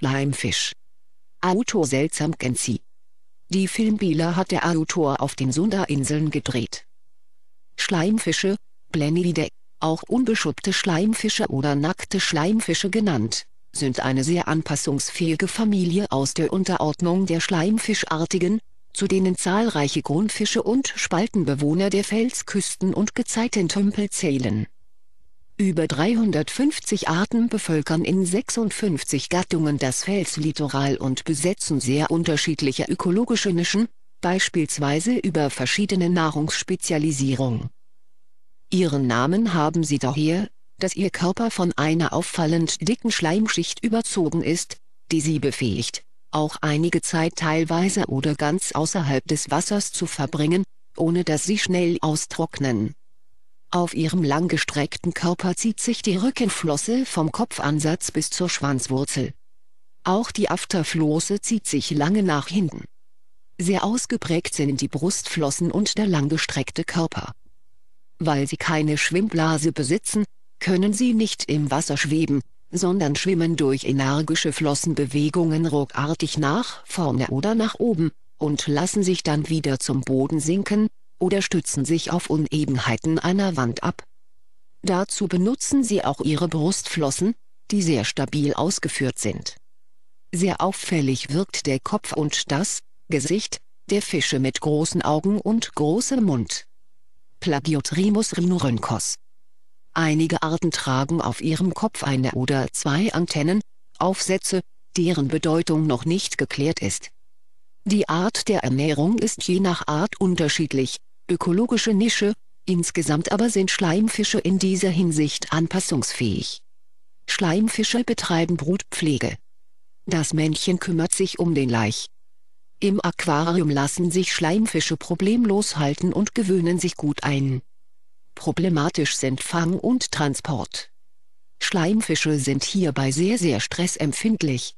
Schleimfisch. Autor Seltsam Genzi. Die Filmbilder hat der Autor auf den Sunda-Inseln gedreht. Schleimfische, Blennidae, auch unbeschuppte Schleimfische oder nackte Schleimfische genannt, sind eine sehr anpassungsfähige Familie aus der Unterordnung der Schleimfischartigen, zu denen zahlreiche Grundfische und Spaltenbewohner der Felsküsten und Gezeitentümpel zählen über 350 Arten bevölkern in 56 Gattungen das Felslitoral und besetzen sehr unterschiedliche ökologische Nischen, beispielsweise über verschiedene Nahrungsspezialisierung. Ihren Namen haben sie daher, dass ihr Körper von einer auffallend dicken Schleimschicht überzogen ist, die sie befähigt, auch einige Zeit teilweise oder ganz außerhalb des Wassers zu verbringen, ohne dass sie schnell austrocknen auf ihrem langgestreckten Körper zieht sich die Rückenflosse vom Kopfansatz bis zur Schwanzwurzel. Auch die Afterflosse zieht sich lange nach hinten. Sehr ausgeprägt sind die Brustflossen und der langgestreckte Körper. Weil sie keine Schwimmblase besitzen, können sie nicht im Wasser schweben, sondern schwimmen durch energische Flossenbewegungen ruckartig nach vorne oder nach oben, und lassen sich dann wieder zum Boden sinken, oder stützen sich auf Unebenheiten einer Wand ab. Dazu benutzen sie auch ihre Brustflossen, die sehr stabil ausgeführt sind. Sehr auffällig wirkt der Kopf und das Gesicht der Fische mit großen Augen und großem Mund. Plagiotrimus rhinurhynchos. Einige Arten tragen auf ihrem Kopf eine oder zwei Antennen, Aufsätze, deren Bedeutung noch nicht geklärt ist. Die Art der Ernährung ist je nach Art unterschiedlich, ökologische Nische, insgesamt aber sind Schleimfische in dieser Hinsicht anpassungsfähig. Schleimfische betreiben Brutpflege. Das Männchen kümmert sich um den Laich. Im Aquarium lassen sich Schleimfische problemlos halten und gewöhnen sich gut ein. Problematisch sind Fang und Transport. Schleimfische sind hierbei sehr sehr stressempfindlich